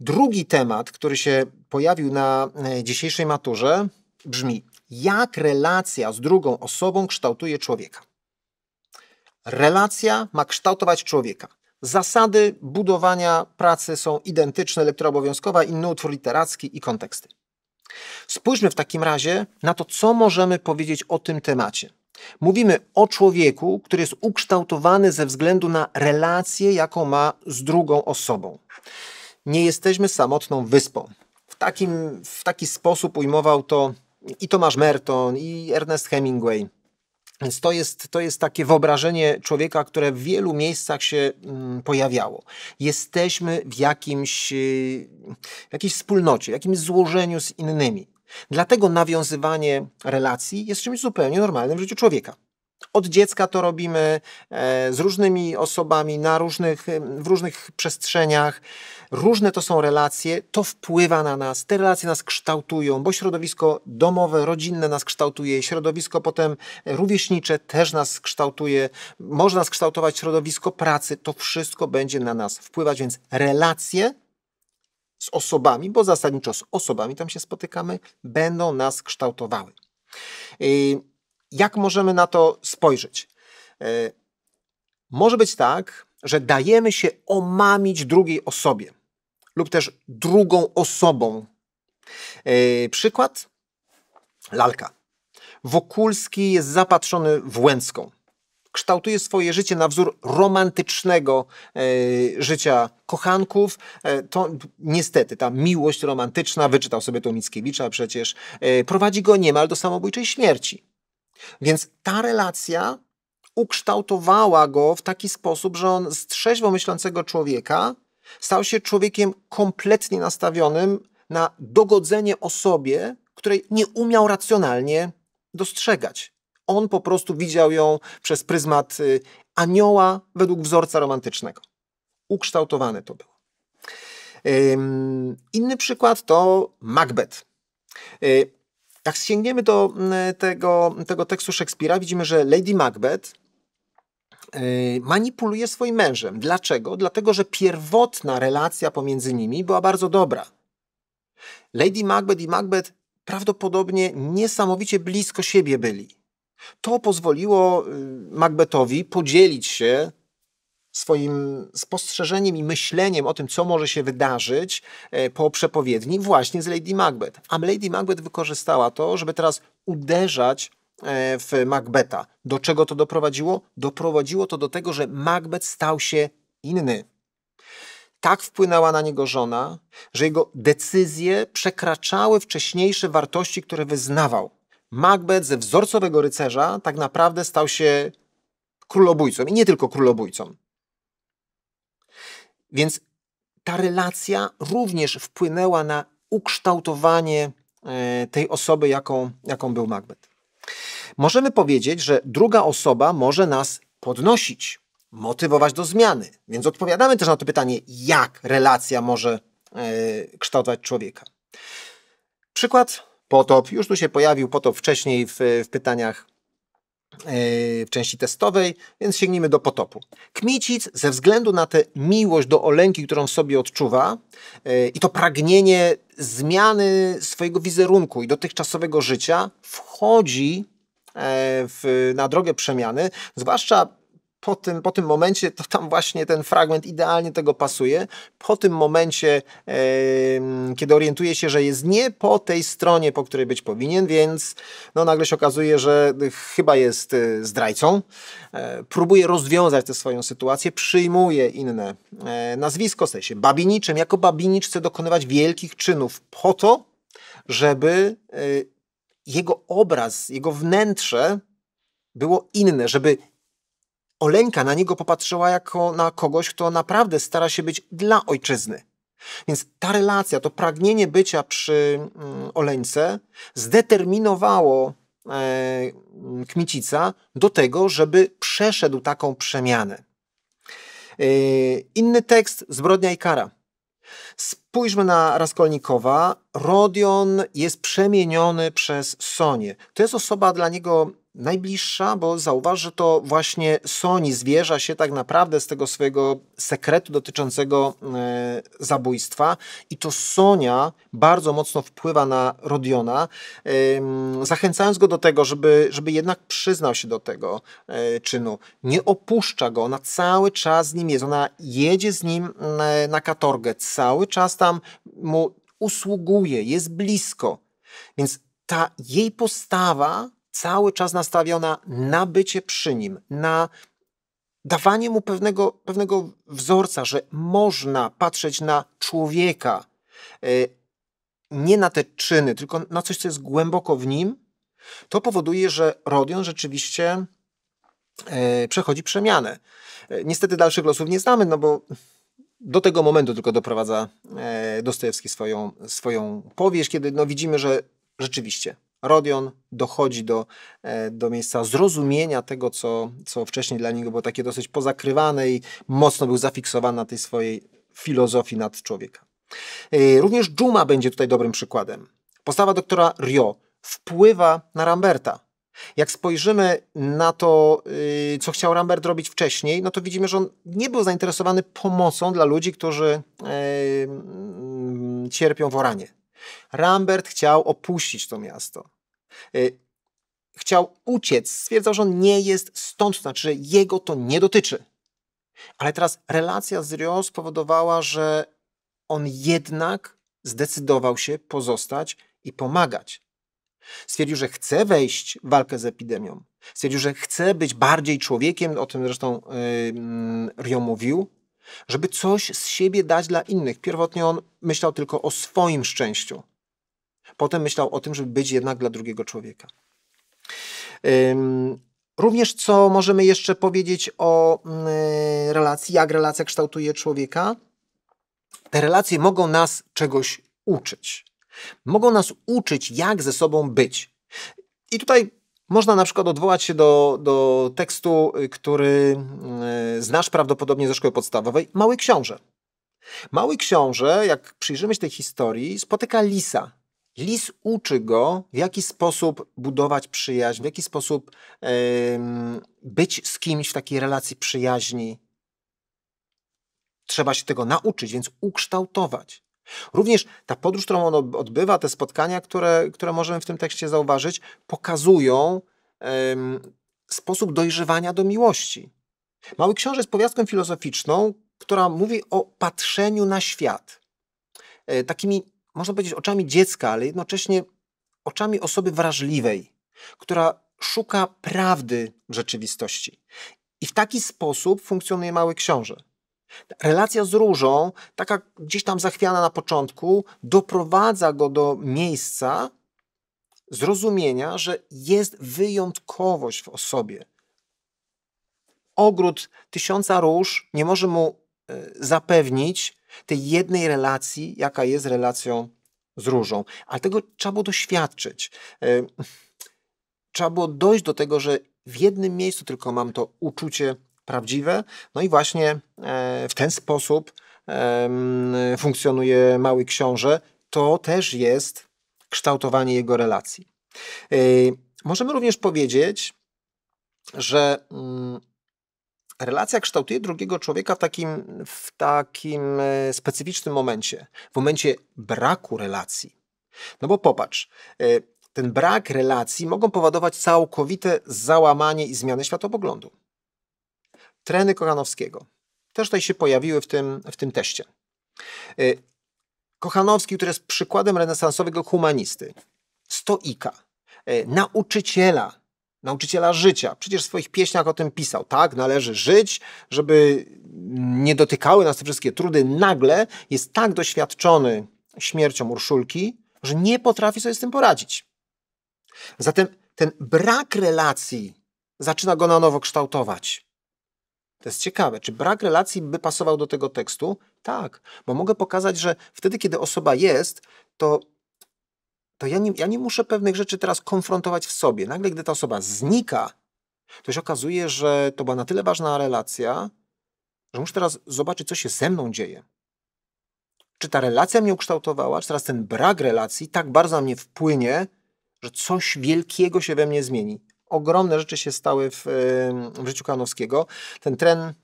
Drugi temat, który się pojawił na e, dzisiejszej maturze, brzmi: jak relacja z drugą osobą kształtuje człowieka. Relacja ma kształtować człowieka. Zasady budowania pracy są identyczne, lektura obowiązkowa, inny utwór literacki i konteksty. Spójrzmy w takim razie na to, co możemy powiedzieć o tym temacie. Mówimy o człowieku, który jest ukształtowany ze względu na relację, jaką ma z drugą osobą. Nie jesteśmy samotną wyspą. W, takim, w taki sposób ujmował to i Tomasz Merton, i Ernest Hemingway. Więc to jest, to jest takie wyobrażenie człowieka, które w wielu miejscach się mm, pojawiało. Jesteśmy w jakimś, y, jakiejś wspólnocie, w jakimś złożeniu z innymi. Dlatego nawiązywanie relacji jest czymś zupełnie normalnym w życiu człowieka. Od dziecka to robimy e, z różnymi osobami, na różnych, w różnych przestrzeniach. Różne to są relacje, to wpływa na nas, te relacje nas kształtują, bo środowisko domowe, rodzinne nas kształtuje, środowisko potem rówieśnicze też nas kształtuje, Można skształtować środowisko pracy, to wszystko będzie na nas wpływać, więc relacje z osobami, bo zasadniczo z osobami tam się spotykamy, będą nas kształtowały. Jak możemy na to spojrzeć? E, może być tak, że dajemy się omamić drugiej osobie lub też drugą osobą. Yy, przykład? Lalka. Wokulski jest zapatrzony w Łęcką. Kształtuje swoje życie na wzór romantycznego yy, życia kochanków. Yy, to niestety ta miłość romantyczna, wyczytał sobie to Mickiewicza przecież, prowadzi go niemal do samobójczej śmierci. Więc ta relacja ukształtowała go w taki sposób, że on z trzeźwo myślącego człowieka Stał się człowiekiem kompletnie nastawionym na dogodzenie osobie, której nie umiał racjonalnie dostrzegać. On po prostu widział ją przez pryzmat y, anioła według wzorca romantycznego. Ukształtowane to było. Inny przykład to Macbeth. Y, jak sięgniemy do y, tego, tego tekstu Szekspira, widzimy, że Lady Macbeth Y, manipuluje swoim mężem. Dlaczego? Dlatego, że pierwotna relacja pomiędzy nimi była bardzo dobra. Lady Macbeth i Macbeth prawdopodobnie niesamowicie blisko siebie byli. To pozwoliło y, Macbethowi podzielić się swoim spostrzeżeniem i myśleniem o tym, co może się wydarzyć y, po przepowiedni właśnie z Lady Macbeth. A Lady Macbeth wykorzystała to, żeby teraz uderzać E, w Macbeta. Do czego to doprowadziło? Doprowadziło to do tego, że Macbeth stał się inny. Tak wpłynęła na niego żona, że jego decyzje przekraczały wcześniejsze wartości, które wyznawał. Macbeth ze wzorcowego rycerza tak naprawdę stał się królobójcą i nie tylko królobójcą. Więc ta relacja również wpłynęła na ukształtowanie e, tej osoby, jaką, jaką był Macbeth. Możemy powiedzieć, że druga osoba może nas podnosić, motywować do zmiany. Więc odpowiadamy też na to pytanie, jak relacja może yy, kształtować człowieka. Przykład potop. Już tu się pojawił potop wcześniej w, w pytaniach E, w części testowej, więc sięgnijmy do potopu. Kmicic ze względu na tę miłość do Olęki, którą w sobie odczuwa e, i to pragnienie zmiany swojego wizerunku i dotychczasowego życia wchodzi e, w, na drogę przemiany, zwłaszcza po tym, po tym momencie, to tam właśnie ten fragment idealnie tego pasuje. Po tym momencie, kiedy orientuje się, że jest nie po tej stronie, po której być powinien, więc no, nagle się okazuje, że chyba jest e, zdrajcą. E, próbuje rozwiązać tę swoją sytuację, przyjmuje inne e, nazwisko, staje się babiniczym. Jako babinicz chce dokonywać wielkich czynów po to, żeby jego obraz, jego wnętrze było inne, żeby Oleńka na niego popatrzyła jako na kogoś, kto naprawdę stara się być dla ojczyzny. Więc ta relacja, to pragnienie bycia przy mm, Oleńce zdeterminowało e, mm, Kmicica do tego, żeby przeszedł taką przemianę. E, inny tekst, Zbrodnia i kara. Spójrzmy na Raskolnikowa. Rodion jest przemieniony przez Sonię. To jest osoba dla niego najbliższa, bo zauważ, że to właśnie Sony zwierza się tak naprawdę z tego swojego sekretu dotyczącego e, zabójstwa i to Sonia bardzo mocno wpływa na Rodiona, e, zachęcając go do tego, żeby, żeby jednak przyznał się do tego e, czynu. Nie opuszcza go, ona cały czas z nim jest, ona jedzie z nim na, e, na katorgę, cały czas tam mu usługuje, jest blisko. Więc ta jej postawa cały czas nastawiona na bycie przy nim, na dawanie mu pewnego, pewnego wzorca, że można patrzeć na człowieka, e, nie na te czyny, tylko na coś, co jest głęboko w nim, to powoduje, że Rodion rzeczywiście e, przechodzi przemianę. E, niestety dalszych losów nie znamy, no bo do tego momentu tylko doprowadza Dostojewski swoją, swoją powieść, kiedy no widzimy, że rzeczywiście Rodion dochodzi do, e, do miejsca zrozumienia tego, co, co wcześniej dla niego było takie dosyć pozakrywane i mocno był zafiksowany na tej swojej filozofii nad człowieka. E, również Juma będzie tutaj dobrym przykładem. Postawa doktora Rio wpływa na Ramberta. Jak spojrzymy na to, y, co chciał Rambert robić wcześniej, no to widzimy, że on nie był zainteresowany pomocą dla ludzi, którzy e, mm, cierpią w Oranie. Rambert chciał opuścić to miasto. Y, chciał uciec, stwierdzał, że on nie jest stąd, to znaczy, że jego to nie dotyczy. Ale teraz relacja z Rio spowodowała, że on jednak zdecydował się pozostać i pomagać. Stwierdził, że chce wejść w walkę z epidemią. Stwierdził, że chce być bardziej człowiekiem, o tym zresztą yy, Rio mówił, żeby coś z siebie dać dla innych. Pierwotnie on myślał tylko o swoim szczęściu potem myślał o tym, żeby być jednak dla drugiego człowieka. Również co możemy jeszcze powiedzieć o mm, y, relacji, jak relacja kształtuje człowieka? Te relacje mogą nas czegoś uczyć. Mogą nas uczyć, jak ze sobą być. I tutaj można na przykład odwołać się do, do tekstu, y, który y, znasz prawdopodobnie ze szkoły podstawowej, Mały Książę. Mały Książę, jak przyjrzymy się tej historii, spotyka lisa, Lis uczy go, w jaki sposób budować przyjaźń, w jaki sposób yy, być z kimś w takiej relacji przyjaźni. Trzeba się tego nauczyć, więc ukształtować. Również ta podróż, którą on odbywa, te spotkania, które, które możemy w tym tekście zauważyć, pokazują yy, sposób dojrzewania do miłości. Mały Książę jest powiastką filozoficzną, która mówi o patrzeniu na świat. E, takimi można powiedzieć, oczami dziecka, ale jednocześnie oczami osoby wrażliwej, która szuka prawdy w rzeczywistości. I w taki sposób funkcjonuje Mały Książę. Relacja z różą, taka gdzieś tam zachwiana na początku, doprowadza go do miejsca zrozumienia, że jest wyjątkowość w osobie. Ogród tysiąca róż nie może mu e, zapewnić tej jednej relacji, jaka jest relacją z różą. Ale tego trzeba było doświadczyć. E, trzeba było dojść do tego, że w jednym miejscu tylko mam to uczucie prawdziwe. No i właśnie e, w ten sposób e, funkcjonuje mały książę. To też jest kształtowanie jego relacji. Możemy również powiedzieć, że mm, relacja kształtuje drugiego człowieka w takim, w takim e, specyficznym momencie, w momencie braku relacji. No bo popatrz, e, ten brak relacji mogą powodować całkowite załamanie i zmianę światopoglądu. Treny Kochanowskiego też tutaj się pojawiły w tym, w tym teście. E, Kochanowski, który jest przykładem renesansowego humanisty, stoika, nauczyciela nauczyciela życia. Przecież w swoich pieśniach o tym pisał. Tak, należy żyć, żeby nie dotykały nas te wszystkie trudy. Nagle jest tak doświadczony śmiercią Urszulki, że nie potrafi sobie z tym poradzić. Zatem ten brak relacji zaczyna go na nowo kształtować. To jest ciekawe. Czy brak relacji by pasował do tego tekstu? Tak, bo mogę pokazać, że wtedy, kiedy osoba jest, to to ja nie, ja nie muszę pewnych rzeczy teraz konfrontować w sobie. Nagle, gdy ta osoba znika, to się okazuje, że to była na tyle ważna relacja, że muszę teraz zobaczyć, co się ze mną dzieje. Czy ta relacja mnie ukształtowała, czy teraz ten brak relacji tak bardzo na mnie wpłynie, że coś wielkiego się we mnie zmieni. Ogromne rzeczy się stały w, w życiu Kanowskiego. Ten tren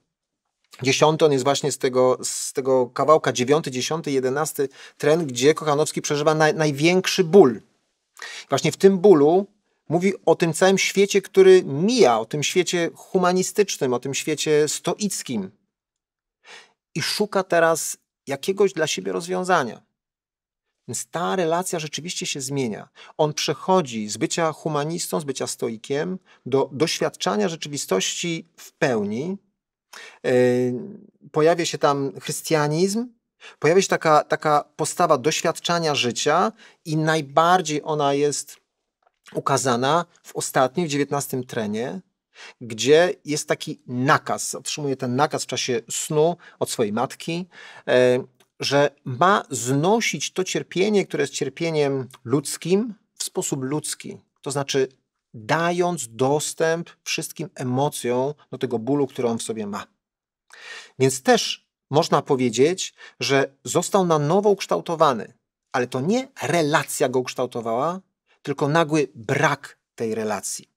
Dziesiąty, on jest właśnie z tego, z tego kawałka, dziewiąty, dziesiąty, jedenasty tren, gdzie Kochanowski przeżywa naj, największy ból. Właśnie w tym bólu mówi o tym całym świecie, który mija, o tym świecie humanistycznym, o tym świecie stoickim. I szuka teraz jakiegoś dla siebie rozwiązania. Więc ta relacja rzeczywiście się zmienia. On przechodzi z bycia humanistą, z bycia stoikiem do doświadczania rzeczywistości w pełni, E, pojawia się tam chrystianizm, pojawia się taka, taka postawa doświadczania życia i najbardziej ona jest ukazana w ostatnim, w XIX trenie, gdzie jest taki nakaz, otrzymuje ten nakaz w czasie snu od swojej matki, e, że ma znosić to cierpienie, które jest cierpieniem ludzkim, w sposób ludzki. To znaczy dając dostęp wszystkim emocjom do tego bólu, który on w sobie ma. Więc też można powiedzieć, że został na nowo ukształtowany, ale to nie relacja go ukształtowała, tylko nagły brak tej relacji.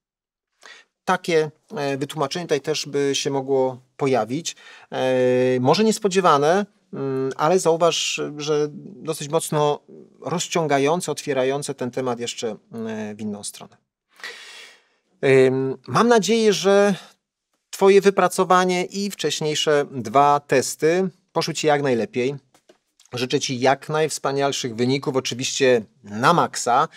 Takie e, wytłumaczenie tutaj też by się mogło pojawić. E, może niespodziewane, mm, ale zauważ, że dosyć mocno rozciągające, otwierające ten temat jeszcze mm, w inną stronę. Mam nadzieję, że Twoje wypracowanie i wcześniejsze dwa testy poszły Ci jak najlepiej. Życzę Ci jak najwspanialszych wyników, oczywiście na maksa.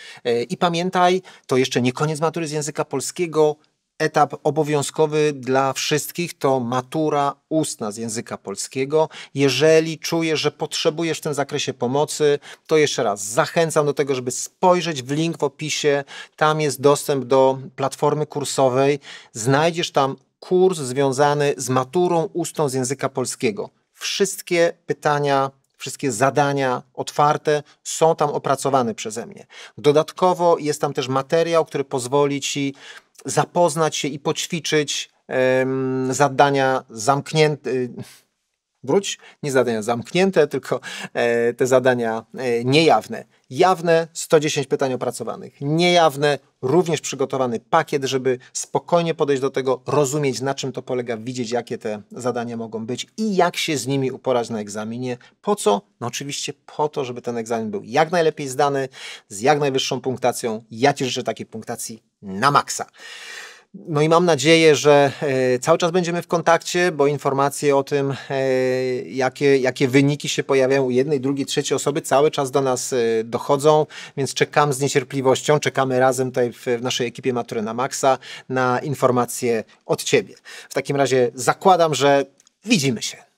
I pamiętaj, to jeszcze nie koniec matury z języka polskiego etap obowiązkowy dla wszystkich to matura ustna z języka polskiego. Jeżeli czujesz, że potrzebujesz w tym zakresie pomocy, to jeszcze raz zachęcam do tego, żeby spojrzeć w link w opisie. Tam jest dostęp do platformy kursowej. Znajdziesz tam kurs związany z maturą ustną z języka polskiego. Wszystkie pytania wszystkie zadania otwarte są tam opracowane przeze mnie. Dodatkowo jest tam też materiał, który pozwoli ci zapoznać się i poćwiczyć zadania zamknięte, wróć, nie zadania zamknięte, tylko e, te zadania e, niejawne. Jawne 110 pytań opracowanych, niejawne również przygotowany pakiet, żeby spokojnie podejść do tego, rozumieć na czym to polega, widzieć jakie te zadania mogą być i jak się z nimi uporać na egzaminie. Po co? No oczywiście po to, żeby ten egzamin był jak najlepiej zdany, z jak najwyższą punktacją. Ja Ci życzę takiej punktacji na maksa. No i mam nadzieję, że e, cały czas będziemy w kontakcie, bo informacje o tym, e, jakie, jakie wyniki się pojawiają u jednej, drugiej, trzeciej osoby, cały czas do nas e, dochodzą, więc czekam z niecierpliwością, czekamy razem tutaj w, w naszej ekipie Matury na Maxa na informacje od Ciebie. W takim razie zakładam, że widzimy się.